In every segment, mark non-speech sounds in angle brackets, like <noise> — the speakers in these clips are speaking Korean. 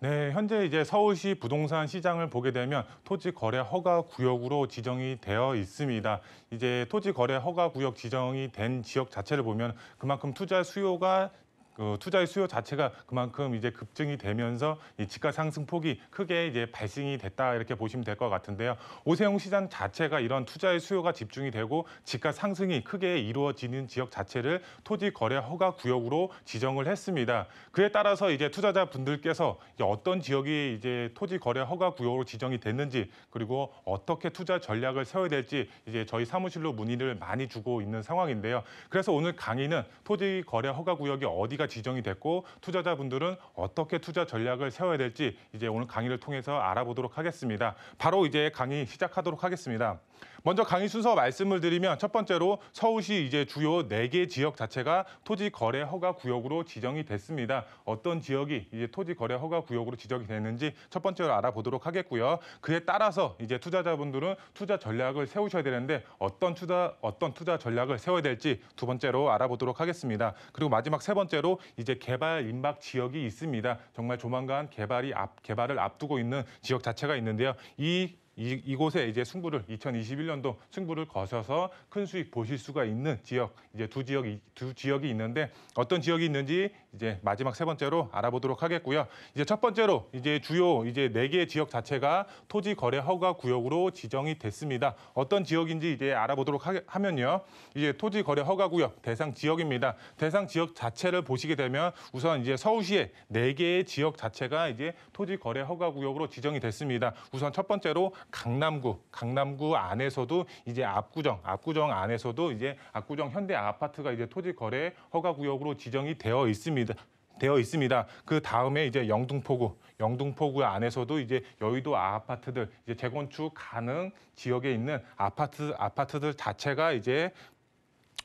네, 현재 이제 서울시 부동산 시장을 보게 되면 토지 거래 허가 구역으로 지정이 되어 있습니다. 이제 토지 거래 허가 구역 지정이 된 지역 자체를 보면 그만큼 투자 수요가 그 투자의 수요 자체가 그만큼 이제 급증이 되면서 이 집가 상승폭이 크게 이제 발생이 됐다 이렇게 보시면 될 것 같은데요. 오세훈 시장 자체가 이런 투자의 수요가 집중이 되고 집가 상승이 크게 이루어지는 지역 자체를 토지 거래 허가 구역으로 지정을 했습니다. 그에 따라서 이제 투자자 분들께서 어떤 지역이 이제 토지 거래 허가 구역으로 지정이 됐는지 그리고 어떻게 투자 전략을 세워야 될지 이제 저희 사무실로 문의를 많이 주고 있는 상황인데요. 그래서 오늘 강의는 토지 거래 허가 구역이 어디가 가치가 지정이 됐고 투자자분들은 어떻게 투자 전략을 세워야 될지 이제 오늘 강의를 통해서 알아보도록 하겠습니다. 바로 이제 강의 시작하도록 하겠습니다. 먼저 강의 순서 말씀을 드리면 첫 번째로 서울시 이제 주요 4개 지역 자체가 토지 거래 허가 구역으로 지정이 됐습니다. 어떤 지역이 이제 토지 거래 허가 구역으로 지정이 됐는지 첫 번째로 알아보도록 하겠고요. 그에 따라서 이제 투자자분들은 투자 전략을 세우셔야 되는데 어떤 투자 어떤 투자 전략을 세워야 될지 두 번째로 알아보도록 하겠습니다. 그리고 마지막 세 번째로 이제 개발 임박 지역이 있습니다. 정말 조만간 개발이 앞, 개발을 앞두고 있는 지역 자체가 있는데요. 이 이, 이곳에 이제 승부를 2021년도 승부를 거셔서 큰 수익 보실 수가 있는 지역 이제 두 지역이 두 지역이 있는데 어떤 지역이 있는지 이제 마지막 세 번째로 알아보도록 하겠고요. 이제 첫 번째로 이제 주요 이제 네개 지역 자체가 토지 거래 허가 구역으로 지정이 됐습니다. 어떤 지역인지 이제 알아보도록 하, 면요 이제 토지 거래 허가 구역 대상 지역입니다. 대상 지역 자체를 보시게 되면 우선 이제 서울시의 네 개의 지역 자체가 이제 토지 거래 허가 구역으로 지정이 됐습니다. 우선 첫 번째로 강남구, 강남구 안에서도 이제 압구정, 압구정 안에서도 이제 압구정 현대 아파트가 이제 토지 거래 허가 구역으로 지정이 되어 있습니다. 되어 있습니다. 그 다음에 이제 영등포구, 영등포구 안에서도 이제 여의도 아파트들 이제 재건축 가능 지역에 있는 아파트 아파트들 자체가 이제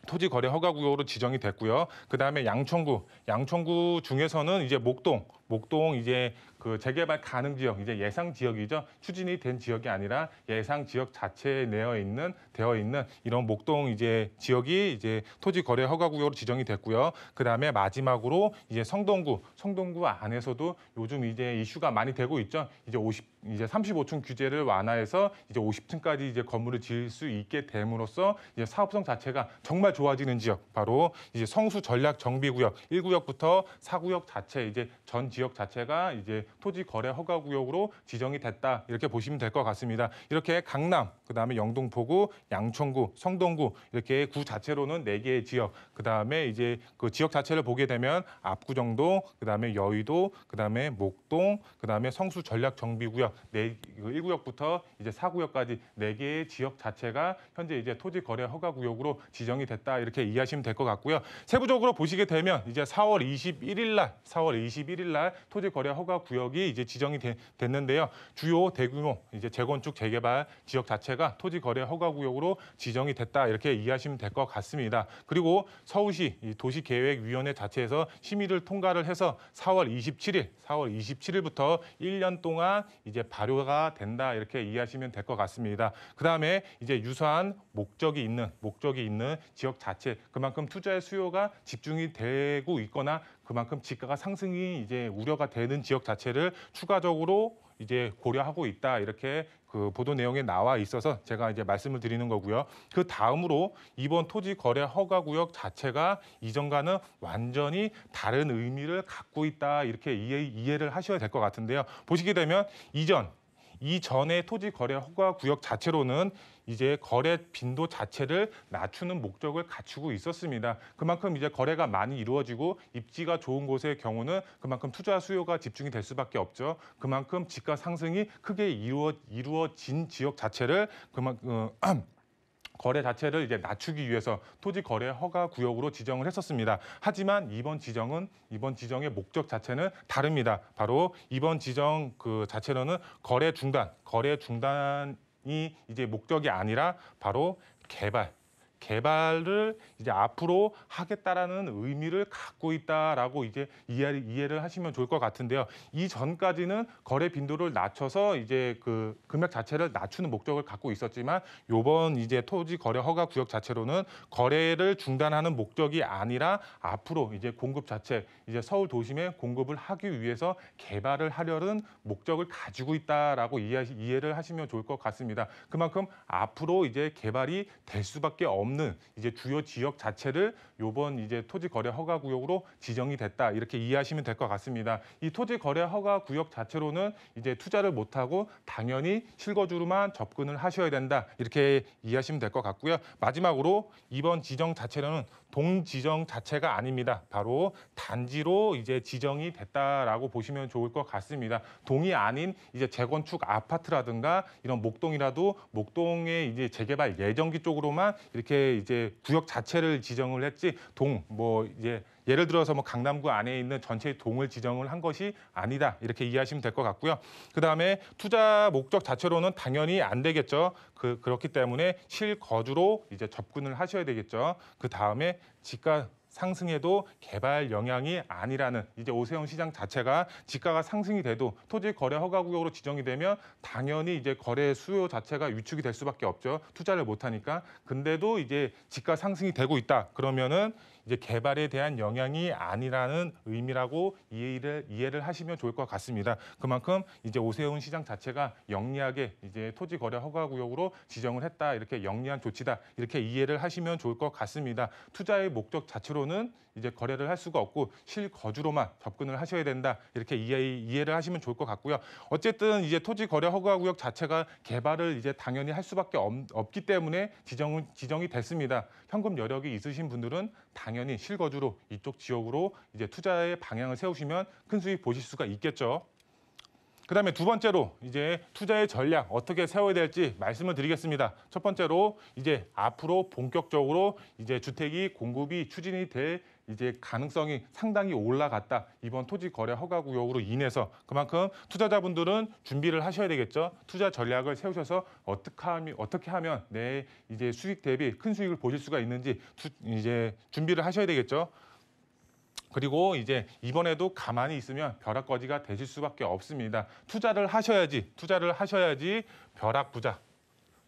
토지 거래 허가 구역으로 지정이 됐고요. 그다음에 양천구, 양천구 중에서는 이제 목동, 목동 이제 그 재개발 가능 지역 이제 예상 지역이죠 추진이 된 지역이 아니라 예상 지역 자체에 내어 있는 되어 있는 이런 목동 이제 지역이 이제 토지 거래 허가 구역으로 지정이 됐고요. 그다음에 마지막으로 이제 성동구 성동구 안에서도 요즘 이제 이슈가 많이 되고 있죠. 이제 50 이제 35층 규제를 완화해서 이제 50층까지 이제 건물을 지을 수 있게 됨으로써 이제 사업성 자체가 정말 좋아지는 지역 바로 이제 성수 전략 정비 구역 1구역부터 4구역 자체 이제 전 지역 지역 자체가 이제 토지 거래 허가 구역으로 지정이 됐다 이렇게 보시면 될 것 같습니다. 이렇게 강남, 그 다음에 영등포구, 양천구, 성동구 이렇게 구 자체로는 네 개의 지역, 그 다음에 이제 그 지역 자체를 보게 되면 압구정동, 그 다음에 여의도, 그 다음에 목동, 그 다음에 성수 전략 정비구역 네일구역부터 그 이제 사구역까지네 개의 지역 자체가 현재 이제 토지 거래 허가 구역으로 지정이 됐다 이렇게 이해하시면 될 것 같고요. 세부적으로 보시게 되면 이제 4월 21일 날, 4월 21일 날 토지 거래 허가 구역이 이제 지정이 되, 됐는데요. 주요 대규모 이제 재건축 재개발 지역 자체가 토지 거래 허가 구역으로 지정이 됐다 이렇게 이해하시면 될 것 같습니다. 그리고 서울시 도시계획위원회 자체에서 심의를 통과를 해서 4월 27일, 4월 27일부터 1년 동안 이제 발효가 된다 이렇게 이해하시면 될 것 같습니다. 그 다음에 이제 유사한 목적이 있는 목적이 있는 지역 자체 그만큼 투자의 수요가 집중이 되고 있거나 그만큼 지가가 상승이 이제 우려가 되는 지역 자체를 추가적으로 이제 고려하고 있다 이렇게 그 보도 내용에 나와 있어서 제가 이제 말씀을 드리는 거고요. 그 다음으로 이번 토지 거래 허가 구역 자체가 이전과는 완전히 다른 의미를 갖고 있다 이렇게 이해, 이해를 하셔야 될 것 같은데요. 보시게 되면 이전 이전의 토지 거래 허가 구역 자체로는 이제 거래 빈도 자체를 낮추는 목적을 갖추고 있었습니다. 그만큼 이제 거래가 많이 이루어지고 입지가 좋은 곳의 경우는 그만큼 투자 수요가 집중이 될 수밖에 없죠. 그만큼 집값 상승이 크게 이루어, 이루어진 지역 자체를 그만큼 어, <clears throat> 거래 자체를 이제 낮추기 위해서 토지 거래 허가 구역으로 지정을 했었습니다. 하지만 이번 지정은 이번 지정의 목적 자체는 다릅니다. 바로 이번 지정 그 자체로는 거래 중단, 거래 중단이 이제 목적이 아니라 바로 개발 개발을 이제 앞으로 하겠다라는 의미를 갖고 있다라고 이제 이해를 이해를 하시면 좋을 것 같은데요. 이 전까지는 거래 빈도를 낮춰서 이제 그 금액 자체를 낮추는 목적을 갖고 있었지만 요번 이제 토지 거래 허가 구역 자체로는 거래를 중단하는 목적이 아니라 앞으로 이제 공급 자체 이제 서울 도심에 공급을 하기 위해서 개발을 하려는 목적을 가지고 있다라고 이해를 하시면 좋을 것 같습니다. 그만큼 앞으로 이제 개발이 될 수밖에 없는 없는 이제 주요 지역 자체를 요번 이제 토지 거래 허가 구역으로 지정이 됐다. 이렇게 이해하시면 될 것 같습니다. 이 토지 거래 허가 구역 자체로는 이제 투자를 못 하고 당연히 실거주로만 접근을 하셔야 된다. 이렇게 이해하시면 될 것 같고요. 마지막으로 이번 지정 자체로는 동지정 자체가 아닙니다. 바로 단지로 이제 지정이 됐다라고 보시면 좋을 것 같습니다. 동이 아닌 이제 재건축 아파트라든가 이런 목동이라도 목동의 이제 재개발 예정기 쪽으로만 이렇게 이제 구역 자체를 지정을 했지 동 뭐 이제 예를 들어서 뭐 강남구 안에 있는 전체 동을 지정을 한 것이 아니다 이렇게 이해하시면 될 것 같고요. 그 다음에 투자 목적 자체로는 당연히 안 되겠죠. 그 그렇기 때문에 실거주로 이제 접근을 하셔야 되겠죠. 그 다음에 집가 상승해도 개발 영향이 아니라는 이제 오세훈 시장 자체가 지가가 상승이 돼도 토지 거래 허가 구역으로 지정이 되면 당연히 이제 거래 수요 자체가 위축이 될 수밖에 없죠. 투자를 못 하니까. 근데도 이제 지가 상승이 되고 있다. 그러면은 이제 개발에 대한 영향이 아니라는 의미라고 이해를 이해를 하시면 좋을 것 같습니다. 그만큼 이제 오세훈 시장 자체가 영리하게 이제 토지 거래 허가 구역으로 지정을 했다 이렇게 영리한 조치다 이렇게 이해를 하시면 좋을 것 같습니다. 투자의 목적 자체로는 이제 거래를 할 수가 없고 실거주로만 접근을 하셔야 된다. 이렇게 이해, 를 하시면 좋을 것 같고요. 어쨌든 이제 토지 거래 허가 구역 자체가 개발을 이제 당연히 할 수밖에 없, 기 때문에 지정, 지정이 됐습니다. 현금 여력이 있으신 분들은 당연히 실거주로 이쪽 지역으로 이제 투자의 방향을 세우시면 큰 수익 보실 수가 있겠죠. 그다음에 두 번째로 이제 투자의 전략 어떻게 세워야 될지 말씀을 드리겠습니다. 첫 번째로 이제 앞으로 본격적으로 이제 주택이 공급이 추진이 될 이제 가능성이 상당히 올라갔다. 이번 토지 거래 허가 구역으로 인해서 그만큼 투자자분들은 준비를 하셔야 되겠죠. 투자 전략을 세우셔서 어떻게 하면 어떻게 하면 내 이제 수익 대비 큰 수익을 보실 수가 있는지 투, 이제 준비를 하셔야 되겠죠. 그리고 이제 이번에도 가만히 있으면 벼락거지가 되실 수밖에 없습니다. 투자를 하셔야지, 투자를 하셔야지 벼락 부자,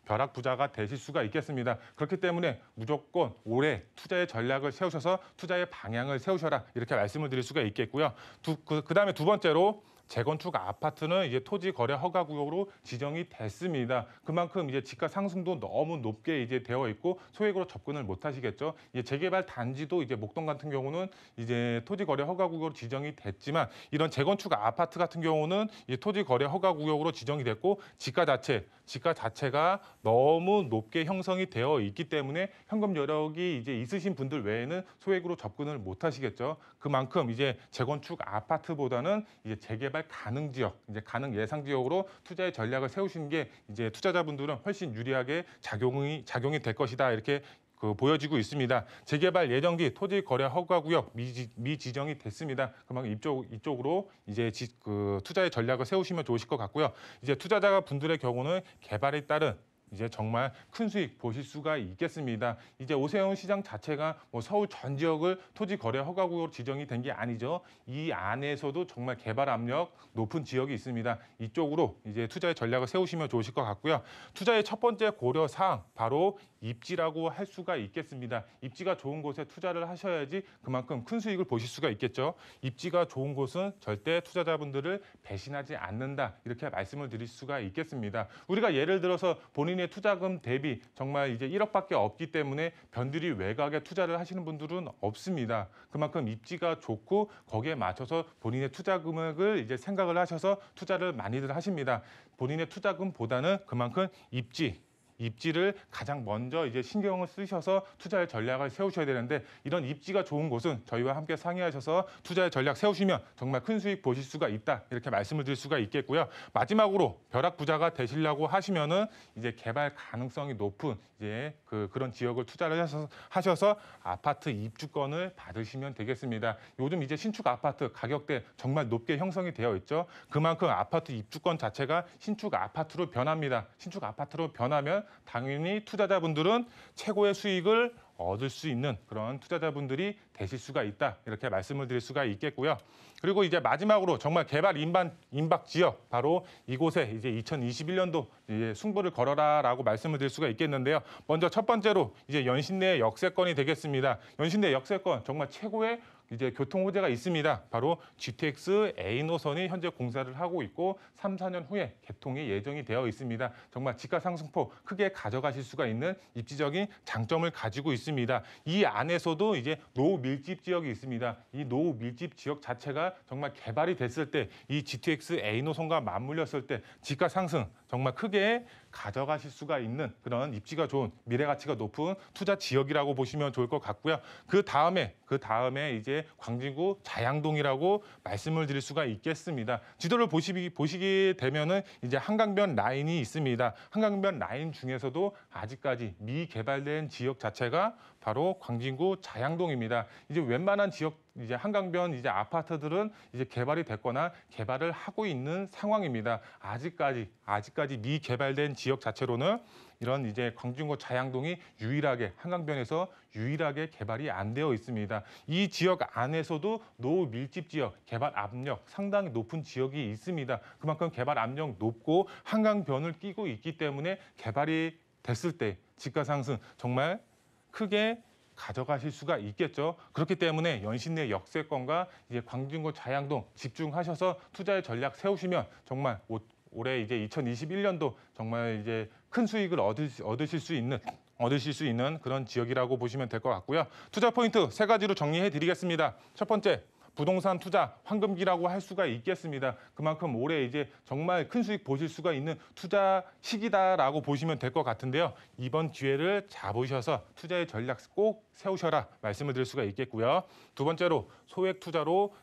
벼락 부자가 되실 수가 있겠습니다. 그렇기 때문에 무조건 올해 투자의 전략을 세우셔서 투자의 방향을 세우셔라 이렇게 말씀을 드릴 수가 있겠고요. 두, 그, 그다음에 두 번째로 재건축 아파트는 이제 토지 거래 허가 구역으로 지정이 됐습니다. 그만큼 이제 집가 상승도 너무 높게 이제 되어 있고 소액으로 접근을 못 하시겠죠. 이제 재개발 단지도 이제 목동 같은 경우는 이제 토지 거래 허가 구역으로 지정이 됐지만 이런 재건축 아파트 같은 경우는 이 토지 거래 허가 구역으로 지정이 됐고 집가 자체 지가 자체가 너무 높게 형성이 되어 있기 때문에 현금 여력이 이제 있으신 분들 외에는 소액으로 접근을 못 하시겠죠. 그만큼 이제 재건축 아파트보다는 이제 재개발 가능 지역, 이제 가능 예상 지역으로 투자의 전략을 세우시는 게 이제 투자자분들은 훨씬 유리하게 작용이 작용이 될 것이다. 이렇게 그 보여지고 있습니다. 재개발 예정기 토지 거래 허가 구역 미지, 미지정이 됐습니다. 그만큼 이쪽 이쪽으로 이제 지, 그 투자의 전략을 세우시면 좋으실 것 같고요. 이제 투자자가 분들의 경우는 개발에 따른 이제 정말 큰 수익 보실 수가 있겠습니다. 이제 오세훈 시장 자체가 뭐 서울 전 지역을 토지 거래 허가구로 지정이 된 게 아니죠. 이 안에서도 정말 개발 압력 높은 지역이 있습니다. 이쪽으로 이제 투자의 전략을 세우시면 좋으실 것 같고요. 투자의 첫 번째 고려 사항 바로 입지라고 할 수가 있겠습니다. 입지가 좋은 곳에 투자를 하셔야지 그만큼 큰 수익을 보실 수가 있겠죠. 입지가 좋은 곳은 절대 투자자분들을 배신하지 않는다. 이렇게 말씀을 드릴 수가 있겠습니다. 우리가 예를 들어서 본인의 시중의 투자금 대비 정말 이제 1억밖에 없기 때문에 변두리 외곽에 투자를 하시는 분들은 없습니다. 그만큼 입지가 좋고 거기에 맞춰서 본인의 투자 금액을 이제 생각을 하셔서 투자를 많이들 하십니다. 본인의 투자금보다는 그만큼 입지 입지를 가장 먼저 이제 신경을 쓰셔서 투자의 전략을 세우셔야 되는데 이런 입지가 좋은 곳은 저희와 함께 상의하셔서 투자의 전략 세우시면 정말 큰 수익 보실 수가 있다 이렇게 말씀을 드릴 수가 있겠고요. 마지막으로 벼락 부자가 되시려고 하시면은 이제 개발 가능성이 높은 이제 그 그런 지역을 투자를 하셔서, 하셔서 아파트 입주권을 받으시면 되겠습니다. 요즘 이제 신축 아파트 가격대 정말 높게 형성이 되어 있죠. 그만큼 아파트 입주권 자체가 신축 아파트로 변합니다. 신축 아파트로 변하면 당연히 투자자분들은 최고의 수익을 얻을 수 있는 그런 투자자분들이 되실 수가 있다. 이렇게 말씀을 드릴 수가 있겠고요. 그리고 이제 마지막으로 정말 개발 임반, 임박 지역 바로 이곳에 이제 2021년도 이제 승부를 걸어라라고 말씀을 드릴 수가 있겠는데요. 먼저 첫 번째로 이제 연신내 역세권이 되겠습니다. 연신내 역세권 정말 최고의 이제 교통 호재가 있습니다. 바로 GTX A 노선이 현재 공사를 하고 있고 3, 4년 후에 개통이 예정이 되어 있습니다. 정말 지가 상승폭 크게 가져가실 수가 있는 입지적인 장점을 가지고 있습니다. 이 안에서도 이제 노후 밀집 지역이 있습니다. 이 노후 밀집 지역 자체가 정말 개발이 됐을 때 이 GTX A 노선과 맞물렸을 때 지가 상승 정말 크게 가져가실 수가 있는 그런 입지가 좋은 미래 가치가 높은 투자 지역이라고 보시면 좋을 것 같고요. 그 다음에 그 다음에 이제 광진구 자양동이라고 말씀을 드릴 수가 있겠습니다. 지도를 보시 보시게 되면은 이제 한강변 라인이 있습니다. 한강변 라인 중에서도 아직까지 미개발된 지역 자체가 바로 광진구 자양동입니다. 이제 웬만한 지역 이제 한강변 이제 아파트들은 이제 개발이 됐거나 개발을 하고 있는 상황입니다. 아직까지 아직까지 미개발된 지역 자체로는 이런 이제 광진구 자양동이 유일하게 한강변에서 유일하게 개발이 안 되어 있습니다. 이 지역 안에서도 노후 밀집 지역 개발 압력 상당히 높은 지역이 있습니다. 그만큼 개발 압력 높고 한강변을 끼고 있기 때문에 개발이 됐을 때 집가 상승 정말 크게 가져가실 수가 있겠죠. 그렇기 때문에 연신 내 역세권과 이제 광진구 자양동 집중하셔서 투자의 전략 세우시면 정말 오, 올해 이제 2021년도 정말 이제 큰 수익을 얻을, 얻으실 수 있는 얻으실 수 있는 그런 지역이라고 보시면 될 것 같고요. 투자 포인트 세 가지로 정리해 드리겠습니다. 첫 번째, 부동산 투자 황금기라고 할 수가 있겠습니다. 그만큼 올해 이제 정말 큰 수익 보실 수가 있는 투자 시기다라고 보시면 될 것 같은데요. 이번 기회를 잡으셔서 투자의 전략 꼭 세우셔라 말씀을 드릴 수가 있겠고요. 두 번째로 소액 투자로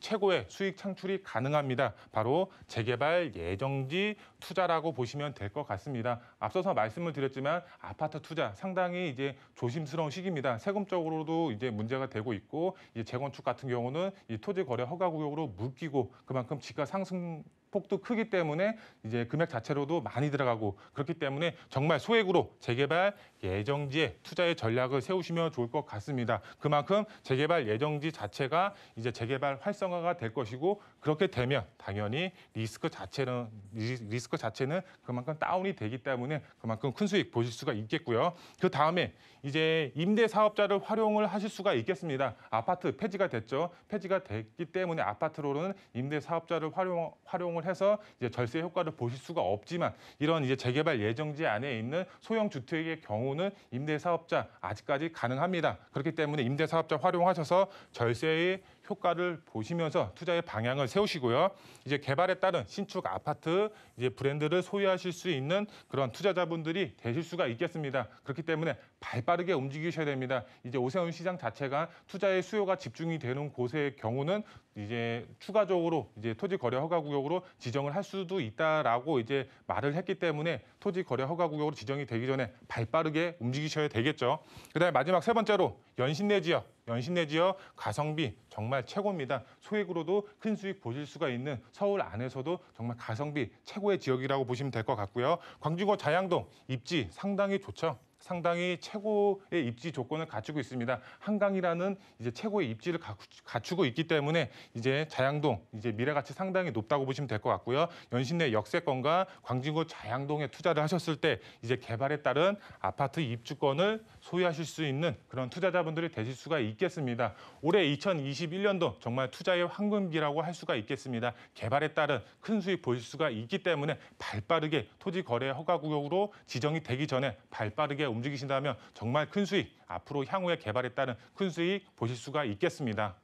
최고의 수익 창출이 가능합니다. 바로 재개발 예정지 투자라고 보시면 될 것 같습니다. 앞서서 말씀을 드렸지만 아파트 투자 상당히 이제 조심스러운 시기입니다. 세금적으로도 이제 문제가 되고 있고 이제 재건축 같은 경우는 이 토지 거래 허가 구역으로 묶이고 그만큼 지가 상승 폭도 크기 때문에 이제 금액 자체로도 많이 들어가고 그렇기 때문에 정말 소액으로 재개발 예정지에 투자의 전략을 세우시면 좋을 것 같습니다. 그만큼 재개발 예정지 자체가 이제 재개발 활성화가 될 것이고 그렇게 되면 당연히 리스크 자체는 리스크 자체는 그만큼 다운이 되기 때문에 그만큼 큰 수익 보실 수가 있겠고요. 그 다음에 이제 임대 사업자를 활용을 하실 수가 있겠습니다. 아파트 폐지가 됐죠. 폐지가 됐기 때문에 아파트로는 임대 사업자를 활용 활용을 활용을 해서 이제 절세 효과를 보실 수가 없지만 이런 이제 재개발 예정지 안에 있는 소형 주택의 경우는 임대 사업자 아직까지 가능합니다. 그렇기 때문에 임대 사업자 활용하셔서 절세의 효과를 보시면서 투자의 방향을 세우시고요. 이제 개발에 따른 신축 아파트 이제 브랜드를 소유하실 수 있는 그런 투자자분들이 되실 수가 있겠습니다. 그렇기 때문에 발빠르게 움직이셔야 됩니다. 이제 오세훈 시장 자체가 투자의 수요가 집중이 되는 곳의 경우는 이제 추가적으로 이제 토지 거래 허가 구역으로 지정을 할 수도 있다라고 이제 말을 했기 때문에 토지 거래 허가 구역으로 지정이 되기 전에 발빠르게 움직이셔야 되겠죠. 그다음에 마지막 세 번째로 연신내 지역 연신 내지역 가성비 정말 최고입니다. 소액으로도 큰 수익 보실 수가 있는 서울 안에서도 정말 가성비 최고의 지역이라고 보시면 될 것 같고요. 광주고 자양동 입지 상당히 좋죠. 상당히 최고의 입지 조건을 갖추고 있습니다. 한강이라는 이제 최고의 입지를 갖추고 있기 때문에 이제 자양동 이제 미래 가치 상당히 높다고 보시면 될 것 같고요. 연신내 역세권과 광진구 자양동에 투자를 하셨을 때 이제 개발에 따른 아파트 입주권을 소유하실 수 있는 그런 투자자분들이 되실 수가 있겠습니다. 올해 2021년도 정말 투자의 황금기라고 할 수가 있겠습니다. 개발에 따른 큰 수익 보실 수가 있기 때문에 발빠르게 토지 거래 허가 구역으로 지정이 되기 전에 발빠르게 움직이신다면 정말 큰 수익, 앞으로 향후에 개발에 따른 큰 수익 보실 수가 있겠습니다.